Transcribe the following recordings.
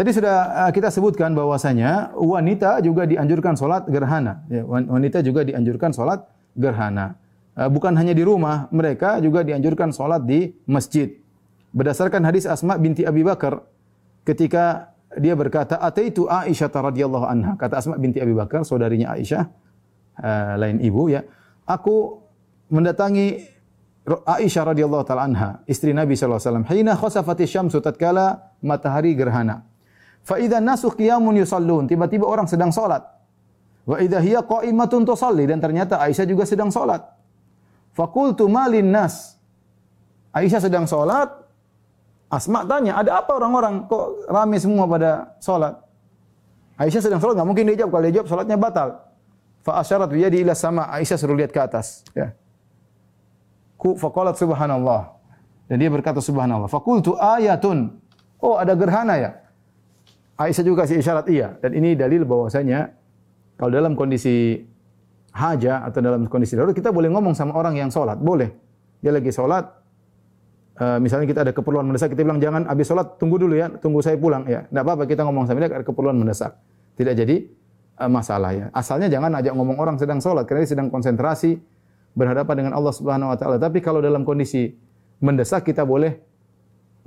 Tadi sudah ah, kita sebutkan bahwasanya wanita juga dianjurkan solat gerhana. Ya, wanita juga dianjurkan solat gerhana. Ah, bukan hanya di rumah, mereka juga dianjurkan solat di masjid. Berdasarkan hadis Asma binti Abi Bakar, ketika dia berkata, Ataitu Aisyah radhiyallahu anha. Kata Asma binti Abi Bakar, saudarinya Aisyah, ah, lain ibu ya. Aku mendatangi Aisyah radhiyallahu taala anha, istri Nabi sallallahu alaihi wasallam. Hina khasafati syamsu tatkala matahari gerhana. Fa idza nasu qiyamun yusallun, tiba-tiba orang sedang salat. Wa idza hiya qa'imatun tusalli dan ternyata Aisyah juga sedang salat. Fakultu malin nas. Aisyah sedang salat. Asma tanya, ada apa orang-orang kok ramai semua pada salat? Aisyah sedang salat, enggak mungkin dia jawab kalau dia jawab salatnya batal. Fa asyarat bi ila sama. Aisyah suruh lihat ke atas, ya. Ku faqalat subhanallah. Dan dia berkata subhanallah. Fa Fakultu ayatun. Oh, ada gerhana ya. Aisyah juga kasih isyarat iya dan ini dalil bahwasanya kalau dalam kondisi haja atau dalam kondisi darurat kita boleh ngomong sama orang yang salat, boleh. Dia lagi salat eh, misalnya kita ada keperluan mendesak, kita bilang jangan habis salat tunggu dulu ya, tunggu saya pulang ya. Enggak apa-apa kita ngomong sama dia ada keperluan mendesak. Tidak jadi eh, masalah ya. Asalnya jangan ajak ngomong orang sedang salat karena dia sedang konsentrasi berhadapan dengan Allah Subhanahu wa taala. Tapi kalau dalam kondisi mendesak kita boleh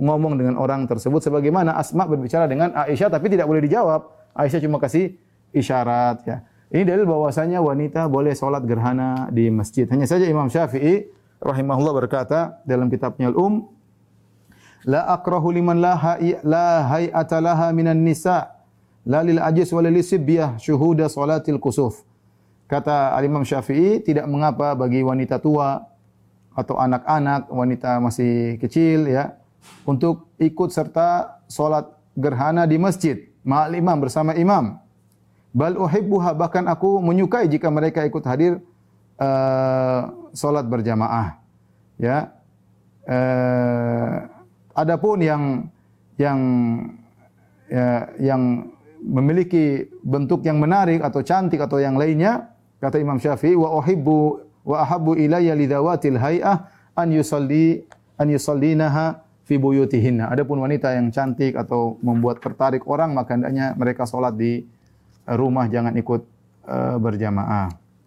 ngomong dengan orang tersebut sebagaimana Asma berbicara dengan Aisyah tapi tidak boleh dijawab. Aisyah cuma kasih isyarat ya. Ini dalil bahwasanya wanita boleh salat gerhana di masjid. Hanya saja Imam Syafi'i rahimahullah berkata dalam kitabnya Al-Um la akrahu liman la hay'ata laha minan nisa la lil ajis wa lil sibyah syuhuda salatil kusuf. Kata Al-Imam Syafi'i tidak mengapa bagi wanita tua atau anak-anak, wanita masih kecil ya, untuk ikut serta solat gerhana di masjid. Ma'al imam bersama imam. Bal uhibbuha bahkan aku menyukai jika mereka ikut hadir uh, solat berjamaah. Ya. Uh, eh, pun yang yang ya, yang memiliki bentuk yang menarik atau cantik atau yang lainnya kata Imam Syafi'i wa uhibbu wa ahabbu ilayya lidawatil hay'ah an yusalli an yusallinaha fi buyutihinna. Adapun wanita yang cantik atau membuat tertarik orang maka hendaknya mereka salat di rumah jangan ikut eh, berjamaah.